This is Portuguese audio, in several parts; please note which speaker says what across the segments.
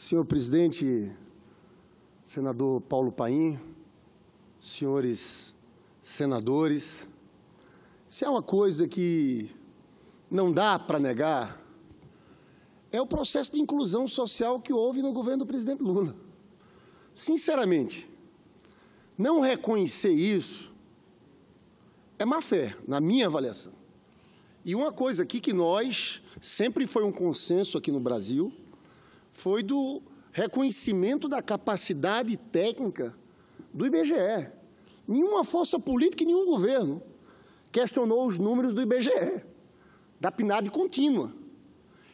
Speaker 1: Senhor presidente, senador Paulo Paim, senhores senadores, se há é uma coisa que não dá para negar, é o processo de inclusão social que houve no governo do presidente Lula. Sinceramente, não reconhecer isso é má fé, na minha avaliação. E uma coisa aqui que nós, sempre foi um consenso aqui no Brasil, foi do reconhecimento da capacidade técnica do IBGE. Nenhuma força política e nenhum governo questionou os números do IBGE, da PNAD contínua.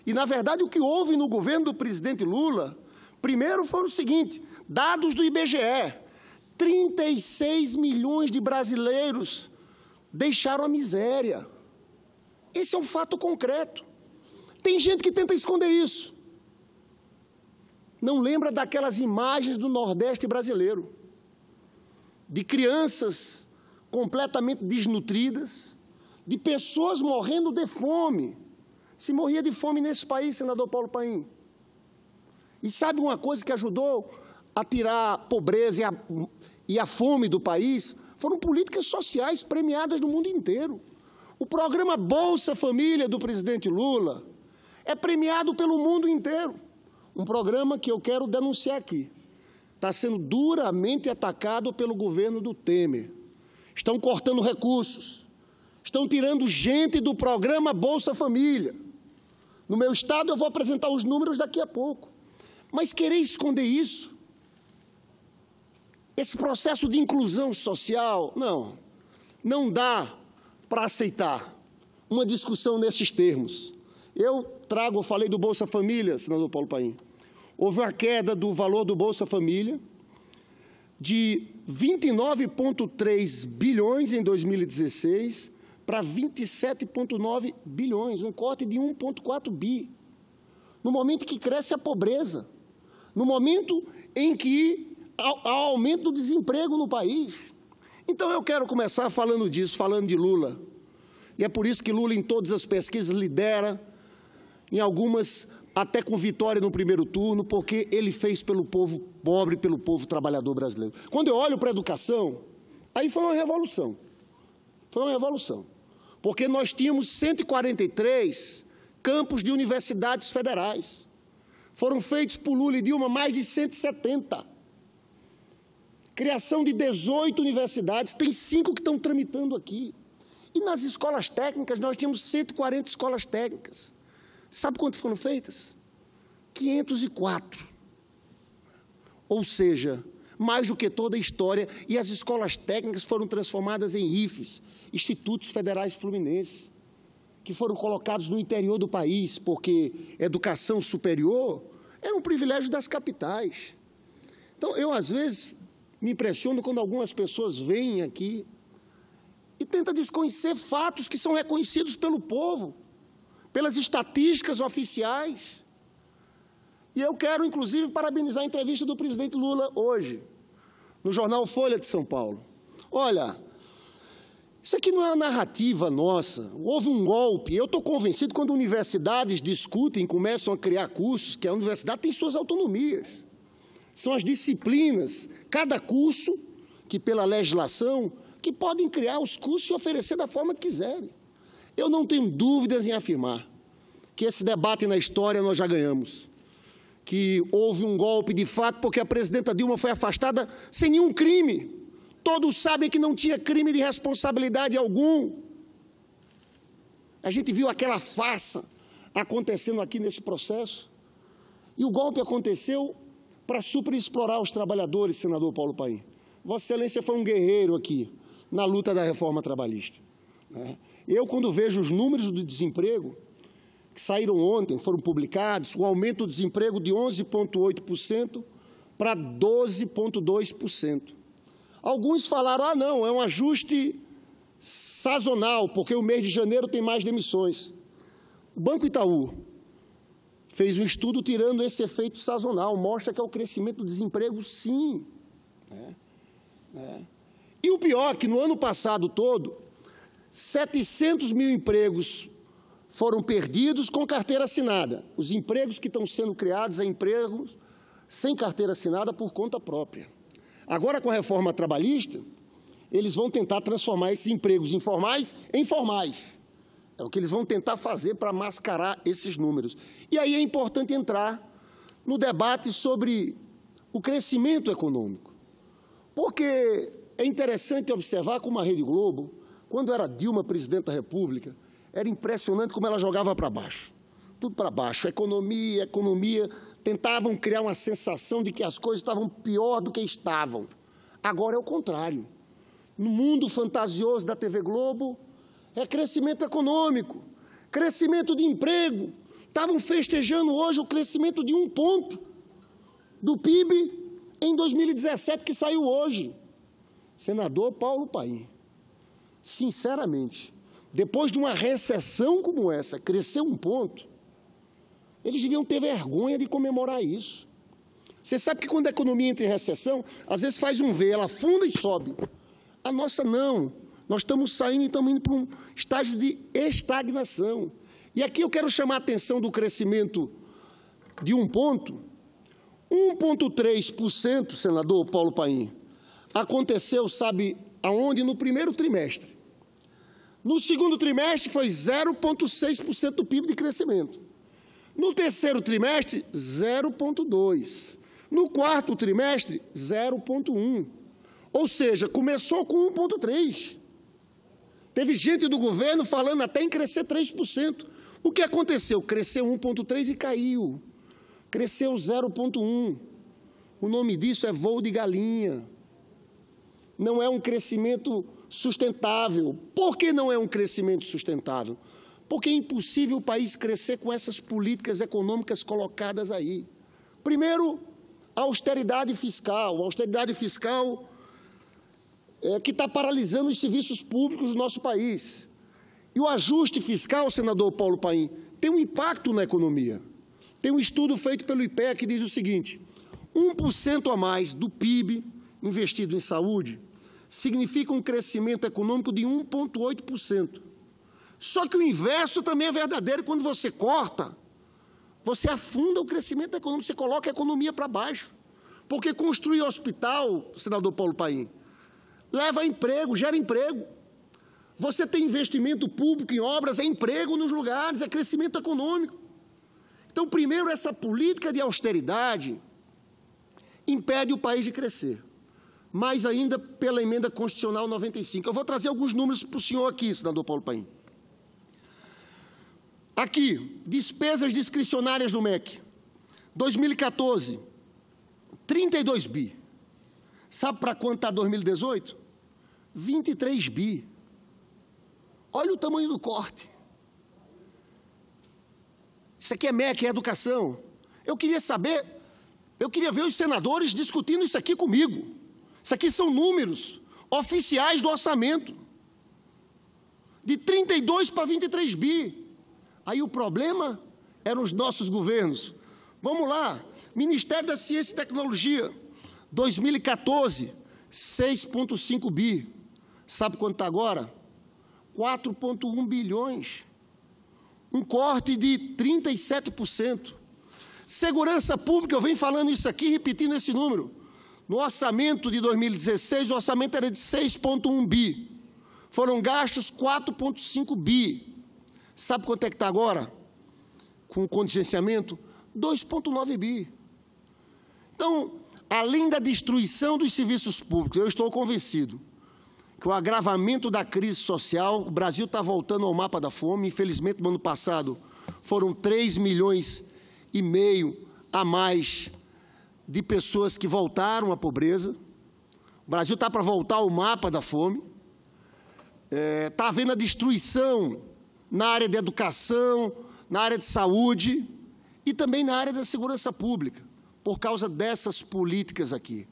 Speaker 1: E, na verdade, o que houve no governo do presidente Lula, primeiro foi o seguinte, dados do IBGE, 36 milhões de brasileiros deixaram a miséria. Esse é um fato concreto. Tem gente que tenta esconder isso não lembra daquelas imagens do Nordeste brasileiro, de crianças completamente desnutridas, de pessoas morrendo de fome. Se morria de fome nesse país, senador Paulo Paim. E sabe uma coisa que ajudou a tirar a pobreza e a, e a fome do país? Foram políticas sociais premiadas no mundo inteiro. O programa Bolsa Família do presidente Lula é premiado pelo mundo inteiro. Um programa que eu quero denunciar aqui. Está sendo duramente atacado pelo governo do Temer. Estão cortando recursos. Estão tirando gente do programa Bolsa Família. No meu estado, eu vou apresentar os números daqui a pouco. Mas querer esconder isso? Esse processo de inclusão social? Não. Não dá para aceitar uma discussão nesses termos. Eu trago, falei do Bolsa Família, senador Paulo Paim houve uma queda do valor do Bolsa Família de 29,3 bilhões em 2016 para 27,9 bilhões, um corte de 1,4 bi. No momento que cresce a pobreza, no momento em que há aumento do desemprego no país. Então eu quero começar falando disso, falando de Lula. E é por isso que Lula, em todas as pesquisas, lidera, em algumas até com vitória no primeiro turno, porque ele fez pelo povo pobre, pelo povo trabalhador brasileiro. Quando eu olho para a educação, aí foi uma revolução. Foi uma revolução. Porque nós tínhamos 143 campos de universidades federais. Foram feitos por Lula e Dilma mais de 170. Criação de 18 universidades, tem cinco que estão tramitando aqui. E nas escolas técnicas, nós tínhamos 140 escolas técnicas. Sabe quantas foram feitas? 504. Ou seja, mais do que toda a história, e as escolas técnicas foram transformadas em IFES, Institutos Federais Fluminenses, que foram colocados no interior do país, porque educação superior era um privilégio das capitais. Então, eu às vezes me impressiono quando algumas pessoas vêm aqui e tentam desconhecer fatos que são reconhecidos pelo povo pelas estatísticas oficiais. E eu quero, inclusive, parabenizar a entrevista do presidente Lula hoje, no jornal Folha de São Paulo. Olha, isso aqui não é uma narrativa nossa. Houve um golpe. Eu estou convencido quando universidades discutem, começam a criar cursos, que a universidade tem suas autonomias. São as disciplinas, cada curso, que pela legislação, que podem criar os cursos e oferecer da forma que quiserem. Eu não tenho dúvidas em afirmar que esse debate na história nós já ganhamos. Que houve um golpe de fato porque a presidenta Dilma foi afastada sem nenhum crime. Todos sabem que não tinha crime de responsabilidade algum. A gente viu aquela farsa acontecendo aqui nesse processo. E o golpe aconteceu para superexplorar os trabalhadores, senador Paulo Paim. Vossa Excelência foi um guerreiro aqui na luta da reforma trabalhista. Né? Eu, quando vejo os números do desemprego, que saíram ontem, foram publicados, o aumento do desemprego de 11,8% para 12,2%. Alguns falaram: ah, não, é um ajuste sazonal, porque o mês de janeiro tem mais demissões. O Banco Itaú fez um estudo tirando esse efeito sazonal, mostra que é o crescimento do desemprego, sim. É. E o pior é que no ano passado todo, 700 mil empregos foram perdidos com carteira assinada. Os empregos que estão sendo criados é empregos sem carteira assinada por conta própria. Agora, com a reforma trabalhista, eles vão tentar transformar esses empregos informais em formais. É o que eles vão tentar fazer para mascarar esses números. E aí é importante entrar no debate sobre o crescimento econômico. Porque é interessante observar como a Rede Globo quando era Dilma presidente da República, era impressionante como ela jogava para baixo. Tudo para baixo, economia, economia, tentavam criar uma sensação de que as coisas estavam pior do que estavam. Agora é o contrário. No mundo fantasioso da TV Globo, é crescimento econômico, crescimento de emprego. Estavam festejando hoje o crescimento de um ponto do PIB em 2017, que saiu hoje. Senador Paulo Paim sinceramente, depois de uma recessão como essa, crescer um ponto, eles deviam ter vergonha de comemorar isso. Você sabe que quando a economia entra em recessão, às vezes faz um V, ela afunda e sobe. A nossa não. Nós estamos saindo e estamos indo para um estágio de estagnação. E aqui eu quero chamar a atenção do crescimento de um ponto. 1,3%, senador Paulo Paim, aconteceu, sabe aonde? No primeiro trimestre. No segundo trimestre, foi 0,6% do PIB de crescimento. No terceiro trimestre, 0,2%. No quarto trimestre, 0,1%. Ou seja, começou com 1,3%. Teve gente do governo falando até em crescer 3%. O que aconteceu? Cresceu 1,3% e caiu. Cresceu 0,1%. O nome disso é voo de galinha. Não é um crescimento sustentável. Por que não é um crescimento sustentável? Porque é impossível o país crescer com essas políticas econômicas colocadas aí. Primeiro, a austeridade fiscal. A austeridade fiscal é, que está paralisando os serviços públicos do nosso país. E o ajuste fiscal, senador Paulo Paim, tem um impacto na economia. Tem um estudo feito pelo IPEA que diz o seguinte: 1% a mais do PIB investido em saúde significa um crescimento econômico de 1,8%. Só que o inverso também é verdadeiro. Quando você corta, você afunda o crescimento econômico, você coloca a economia para baixo. Porque construir hospital, senador Paulo Paim, leva emprego, gera emprego. Você tem investimento público em obras, é emprego nos lugares, é crescimento econômico. Então, primeiro, essa política de austeridade impede o país de crescer mais ainda pela emenda constitucional 95. Eu vou trazer alguns números para o senhor aqui, senador Paulo Paim. Aqui, despesas discricionárias do MEC. 2014, 32 bi. Sabe para quanto está 2018? 23 bi. Olha o tamanho do corte. Isso aqui é MEC, é educação. Eu queria saber, eu queria ver os senadores discutindo isso aqui comigo. Isso aqui são números oficiais do orçamento. De 32 para 23 bi. Aí o problema eram os nossos governos. Vamos lá. Ministério da Ciência e Tecnologia, 2014, 6,5 bi. Sabe quanto está agora? 4,1 bilhões. Um corte de 37%. Segurança pública, eu venho falando isso aqui, repetindo esse número. No orçamento de 2016, o orçamento era de 6,1 bi. Foram gastos 4,5 bi. Sabe quanto é que está agora? Com o contingenciamento? 2,9 bi. Então, além da destruição dos serviços públicos, eu estou convencido que o agravamento da crise social, o Brasil está voltando ao mapa da fome. Infelizmente, no ano passado, foram 3 milhões e meio a mais de pessoas que voltaram à pobreza. O Brasil está para voltar ao mapa da fome. Está é, tá havendo a destruição na área de educação, na área de saúde e também na área da segurança pública, por causa dessas políticas aqui.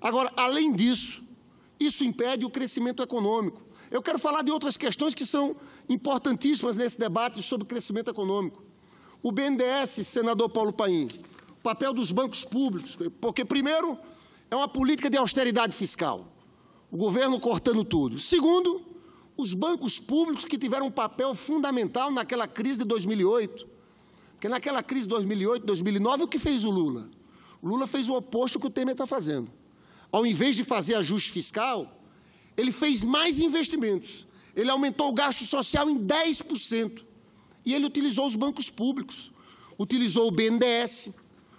Speaker 1: Agora, além disso, isso impede o crescimento econômico. Eu quero falar de outras questões que são importantíssimas nesse debate sobre crescimento econômico. O BNDES, senador Paulo Paim, papel dos bancos públicos, porque, primeiro, é uma política de austeridade fiscal, o governo cortando tudo. Segundo, os bancos públicos que tiveram um papel fundamental naquela crise de 2008. Porque naquela crise de 2008, 2009, o que fez o Lula? O Lula fez o oposto que o Temer está fazendo. Ao invés de fazer ajuste fiscal, ele fez mais investimentos. Ele aumentou o gasto social em 10%. E ele utilizou os bancos públicos. Utilizou o BNDES,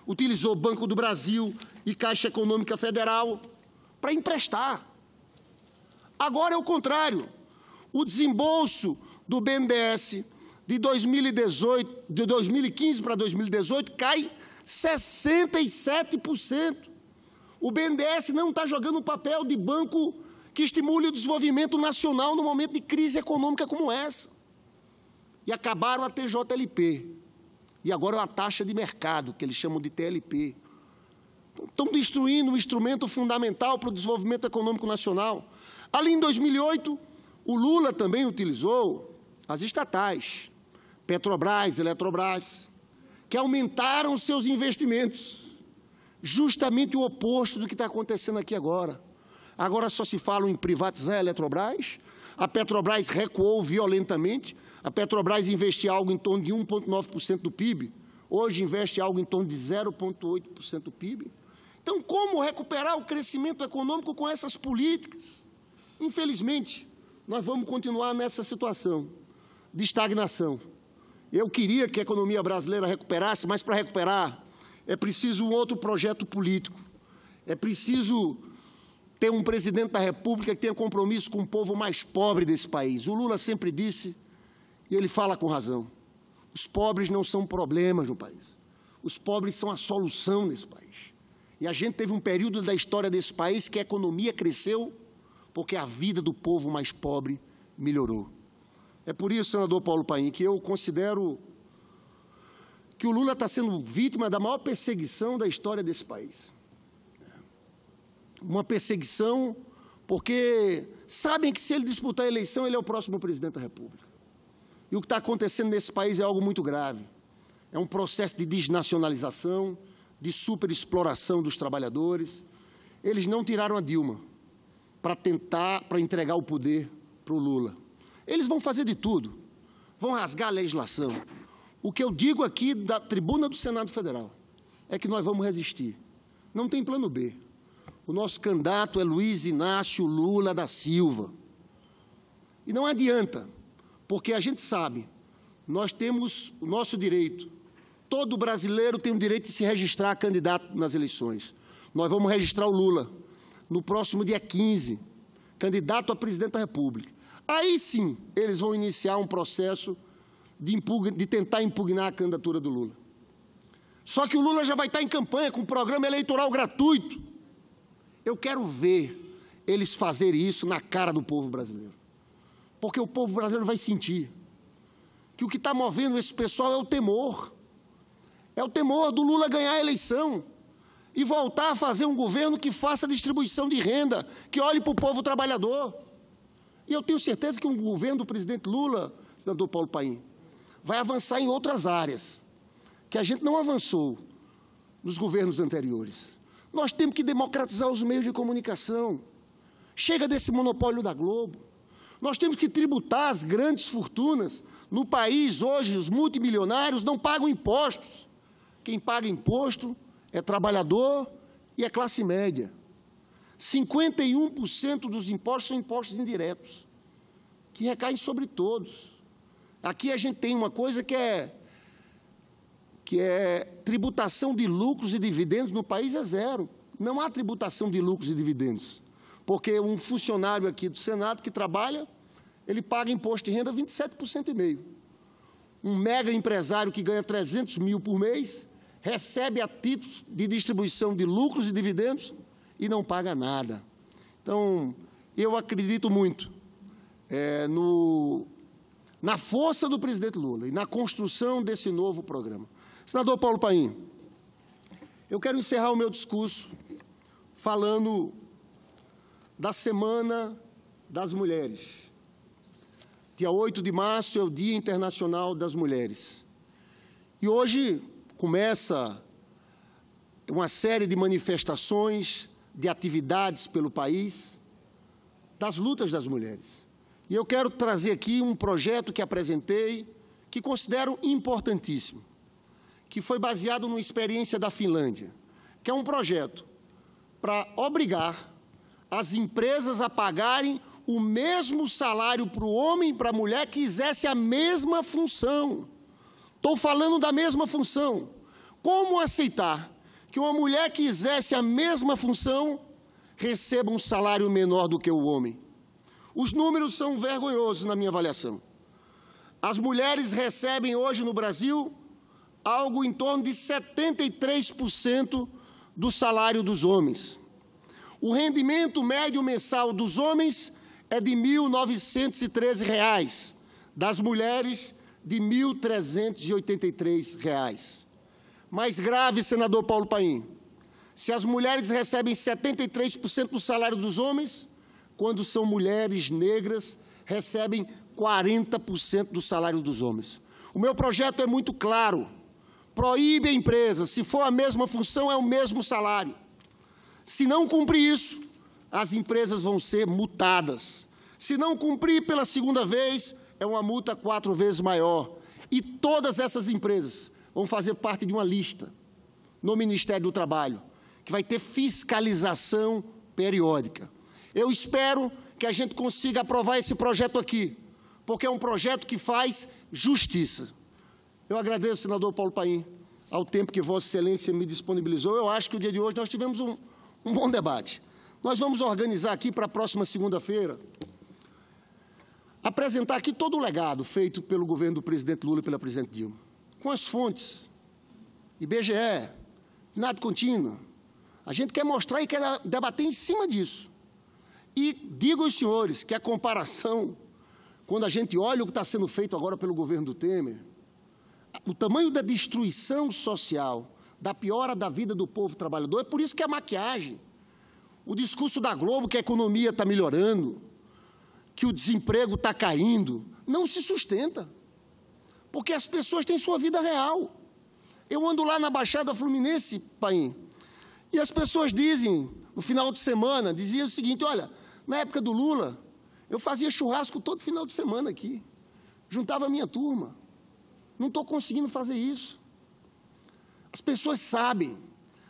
Speaker 1: utilizou o Banco do Brasil e Caixa Econômica Federal para emprestar. Agora é o contrário. O desembolso do BNDES de, 2018, de 2015 para 2018 cai 67%. O BNDES não está jogando o papel de banco que estimule o desenvolvimento nacional no momento de crise econômica como essa. E acabaram a TJLP, e agora é uma taxa de mercado, que eles chamam de TLP. Estão destruindo um instrumento fundamental para o desenvolvimento econômico nacional. Ali em 2008, o Lula também utilizou as estatais, Petrobras, Eletrobras, que aumentaram seus investimentos. Justamente o oposto do que está acontecendo aqui agora. Agora só se fala em privatizar a Eletrobras, a Petrobras recuou violentamente. A Petrobras investia algo em torno de 1,9% do PIB. Hoje investe algo em torno de 0,8% do PIB. Então, como recuperar o crescimento econômico com essas políticas? Infelizmente, nós vamos continuar nessa situação de estagnação. Eu queria que a economia brasileira recuperasse, mas para recuperar é preciso um outro projeto político. É preciso ter um presidente da República que tenha compromisso com o povo mais pobre desse país. O Lula sempre disse, e ele fala com razão, os pobres não são problemas no país. Os pobres são a solução nesse país. E a gente teve um período da história desse país que a economia cresceu porque a vida do povo mais pobre melhorou. É por isso, senador Paulo Paim, que eu considero que o Lula está sendo vítima da maior perseguição da história desse país uma perseguição, porque sabem que se ele disputar a eleição, ele é o próximo presidente da República. E o que está acontecendo nesse país é algo muito grave. É um processo de desnacionalização, de superexploração dos trabalhadores. Eles não tiraram a Dilma para tentar, para entregar o poder para o Lula. Eles vão fazer de tudo. Vão rasgar a legislação. O que eu digo aqui da tribuna do Senado Federal é que nós vamos resistir. Não tem plano B. O nosso candidato é Luiz Inácio Lula da Silva. E não adianta, porque a gente sabe, nós temos o nosso direito. Todo brasileiro tem o direito de se registrar candidato nas eleições. Nós vamos registrar o Lula no próximo dia 15, candidato a presidente da República. Aí sim, eles vão iniciar um processo de, impugna, de tentar impugnar a candidatura do Lula. Só que o Lula já vai estar em campanha com um programa eleitoral gratuito eu quero ver eles fazerem isso na cara do povo brasileiro. Porque o povo brasileiro vai sentir que o que está movendo esse pessoal é o temor. É o temor do Lula ganhar a eleição e voltar a fazer um governo que faça distribuição de renda, que olhe para o povo trabalhador. E eu tenho certeza que um governo do presidente Lula, senador Paulo Paim, vai avançar em outras áreas que a gente não avançou nos governos anteriores. Nós temos que democratizar os meios de comunicação. Chega desse monopólio da Globo. Nós temos que tributar as grandes fortunas. No país, hoje, os multimilionários não pagam impostos. Quem paga imposto é trabalhador e é classe média. 51% dos impostos são impostos indiretos, que recaem sobre todos. Aqui a gente tem uma coisa que é que é tributação de lucros e dividendos no país é zero. Não há tributação de lucros e dividendos. Porque um funcionário aqui do Senado que trabalha, ele paga imposto de renda 27,5 Um mega empresário que ganha 300 mil por mês recebe a título de distribuição de lucros e dividendos e não paga nada. Então, eu acredito muito é, no, na força do presidente Lula e na construção desse novo programa. Senador Paulo Paim, eu quero encerrar o meu discurso falando da Semana das Mulheres. Dia 8 de março é o Dia Internacional das Mulheres. E hoje começa uma série de manifestações, de atividades pelo país, das lutas das mulheres. E eu quero trazer aqui um projeto que apresentei, que considero importantíssimo que foi baseado numa experiência da Finlândia, que é um projeto para obrigar as empresas a pagarem o mesmo salário para o homem e para a mulher que exerce a mesma função. Estou falando da mesma função. Como aceitar que uma mulher que exerce a mesma função receba um salário menor do que o homem? Os números são vergonhosos na minha avaliação. As mulheres recebem hoje no Brasil algo em torno de 73% do salário dos homens. O rendimento médio mensal dos homens é de R$ reais, das mulheres de R$ reais. Mais grave, senador Paulo Paim, se as mulheres recebem 73% do salário dos homens, quando são mulheres negras, recebem 40% do salário dos homens. O meu projeto é muito claro proíbe a empresa. Se for a mesma função, é o mesmo salário. Se não cumprir isso, as empresas vão ser multadas. Se não cumprir pela segunda vez, é uma multa quatro vezes maior. E todas essas empresas vão fazer parte de uma lista no Ministério do Trabalho, que vai ter fiscalização periódica. Eu espero que a gente consiga aprovar esse projeto aqui, porque é um projeto que faz justiça. Eu agradeço, senador Paulo Paim, ao tempo que Vossa Excelência me disponibilizou. Eu acho que o dia de hoje nós tivemos um, um bom debate. Nós vamos organizar aqui para a próxima segunda-feira apresentar aqui todo o legado feito pelo governo do presidente Lula e pela presidente Dilma, com as fontes, IBGE, NAB contínua. A gente quer mostrar e quer debater em cima disso. E digo aos senhores que a comparação, quando a gente olha o que está sendo feito agora pelo governo do Temer, o tamanho da destruição social, da piora da vida do povo trabalhador. É por isso que a maquiagem, o discurso da Globo que a economia está melhorando, que o desemprego está caindo, não se sustenta. Porque as pessoas têm sua vida real. Eu ando lá na Baixada Fluminense, Paim, e as pessoas dizem, no final de semana, diziam o seguinte: olha, na época do Lula, eu fazia churrasco todo final de semana aqui, juntava a minha turma. Não estou conseguindo fazer isso. As pessoas sabem.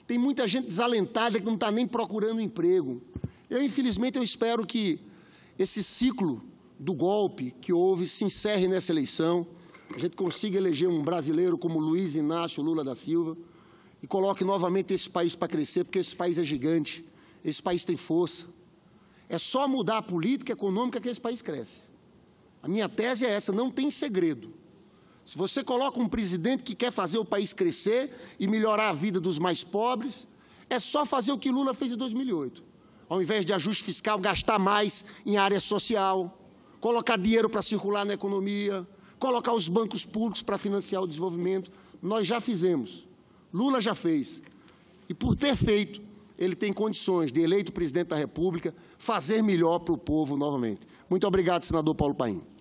Speaker 1: Tem muita gente desalentada que não está nem procurando emprego. Eu, infelizmente, eu espero que esse ciclo do golpe que houve se encerre nessa eleição, a gente consiga eleger um brasileiro como Luiz Inácio Lula da Silva e coloque novamente esse país para crescer, porque esse país é gigante, esse país tem força. É só mudar a política econômica que esse país cresce. A minha tese é essa, não tem segredo. Se você coloca um presidente que quer fazer o país crescer e melhorar a vida dos mais pobres, é só fazer o que Lula fez em 2008. Ao invés de ajuste fiscal, gastar mais em área social, colocar dinheiro para circular na economia, colocar os bancos públicos para financiar o desenvolvimento. Nós já fizemos. Lula já fez. E por ter feito, ele tem condições de eleito presidente da República fazer melhor para o povo novamente. Muito obrigado, senador Paulo Paim.